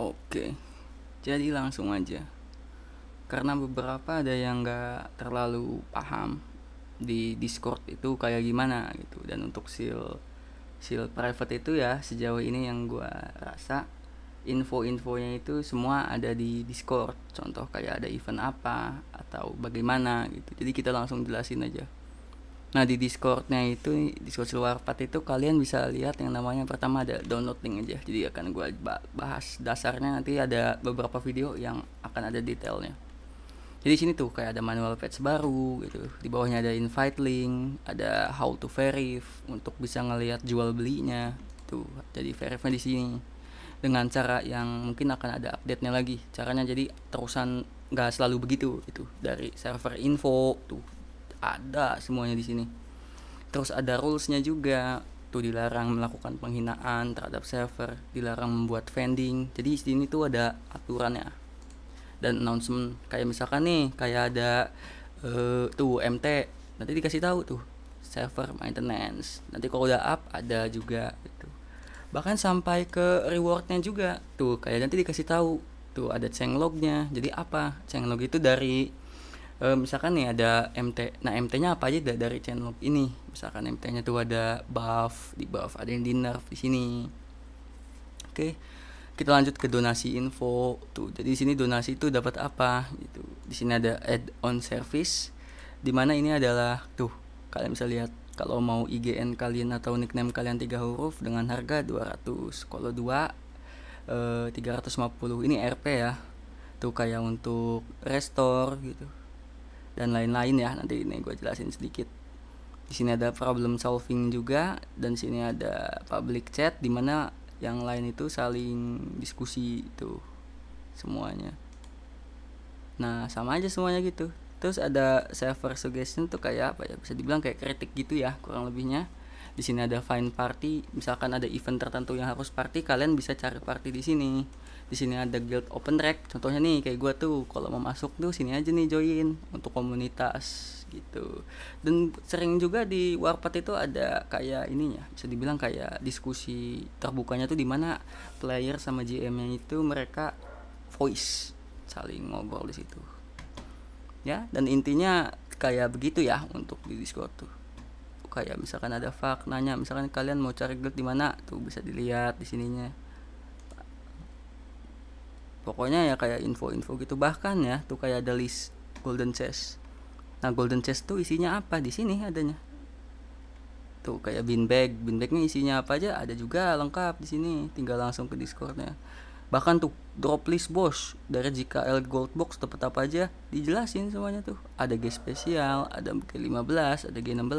Oke, jadi langsung aja. Karena beberapa ada yang nggak terlalu paham di Discord itu kayak gimana gitu. Dan untuk seal seal private itu ya sejauh ini yang gue rasa info-infonya itu semua ada di Discord. Contoh kayak ada event apa atau bagaimana gitu. Jadi kita langsung jelasin aja. Nah di Discordnya itu Discord luar part itu kalian bisa lihat yang namanya pertama ada download link aja. Jadi akan gue bahas dasarnya nanti ada beberapa video yang akan ada detailnya. Jadi sini tuh kayak ada manual patch baru gitu. Di bawahnya ada invite link, ada how to verif untuk bisa ngelihat jual belinya. Tuh, jadi verifnya di sini dengan cara yang mungkin akan ada update-nya lagi. Caranya jadi terusan nggak selalu begitu itu dari server info tuh ada semuanya di sini terus ada rulesnya juga tuh dilarang melakukan penghinaan terhadap server dilarang membuat vending jadi di sini tuh ada aturannya dan announcement kayak misalkan nih kayak ada uh, tuh MT nanti dikasih tahu tuh server maintenance nanti kalau udah up ada juga itu. bahkan sampai ke rewardnya juga tuh kayak nanti dikasih tahu tuh ada log-nya jadi apa log itu dari e, misalkan nih ada MT nah MT-nya apa aja dari channel ini misalkan MT-nya tuh ada buff di buff ada yang di nerf di sini oke kita lanjut ke donasi info tuh jadi di sini donasi itu dapat apa gitu di sini ada add on service dimana ini adalah tuh kalian bisa lihat kalau mau IGN kalian atau nickname kalian tiga huruf dengan harga 200 kalau dua eh, 350 ini RP ya tuh kayak untuk restore gitu dan lain-lain ya nanti ini gue jelasin sedikit di sini ada problem solving juga dan sini ada public chat di mana yang lain itu saling diskusi itu semuanya nah sama aja semuanya gitu terus ada server suggestion tuh kayak apa ya bisa dibilang kayak kritik gitu ya kurang lebihnya di sini ada find party misalkan ada event tertentu yang harus party kalian bisa cari party di sini di sini ada guild open track contohnya nih kayak gue tuh kalau mau masuk tuh sini aja nih join untuk komunitas gitu dan sering juga di warpath itu ada kayak ininya bisa dibilang kayak diskusi terbukanya tuh dimana player sama GM-nya itu mereka voice saling ngobrol di situ ya dan intinya kayak begitu ya untuk di Discord tuh kayak misalkan ada fak nanya misalkan kalian mau cari guild di mana tuh bisa dilihat di sininya pokoknya ya kayak info-info gitu bahkan ya tuh kayak ada list golden chest nah golden chest tuh isinya apa di sini adanya tuh kayak bag beanbag bagnya isinya apa aja ada juga lengkap di sini tinggal langsung ke discordnya bahkan tuh drop list bos dari JKL Gold Box tepat apa aja dijelasin semuanya tuh ada G spesial ada G15 ada G16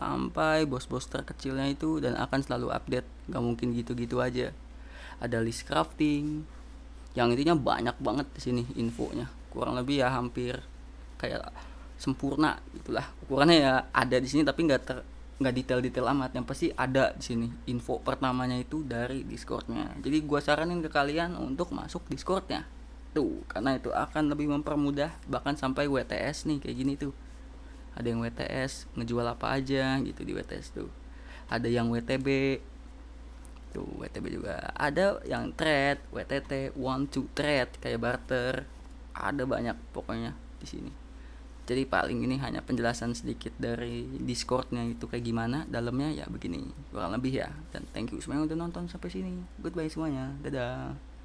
sampai bos-bos terkecilnya itu dan akan selalu update gak mungkin gitu-gitu aja ada list crafting yang intinya banyak banget di sini infonya kurang lebih ya hampir kayak sempurna gitulah ukurannya ya ada di sini tapi nggak ter nggak detail-detail amat yang pasti ada di sini info pertamanya itu dari discordnya jadi gua saranin ke kalian untuk masuk discordnya tuh karena itu akan lebih mempermudah bahkan sampai WTS nih kayak gini tuh ada yang WTS ngejual apa aja gitu di WTS tuh ada yang WTB tuh WTB juga ada yang trade WTT one to trade kayak barter ada banyak pokoknya di sini jadi paling ini hanya penjelasan sedikit dari discordnya itu kayak gimana dalamnya ya begini kurang lebih ya dan thank you semuanya udah nonton sampai sini goodbye semuanya dadah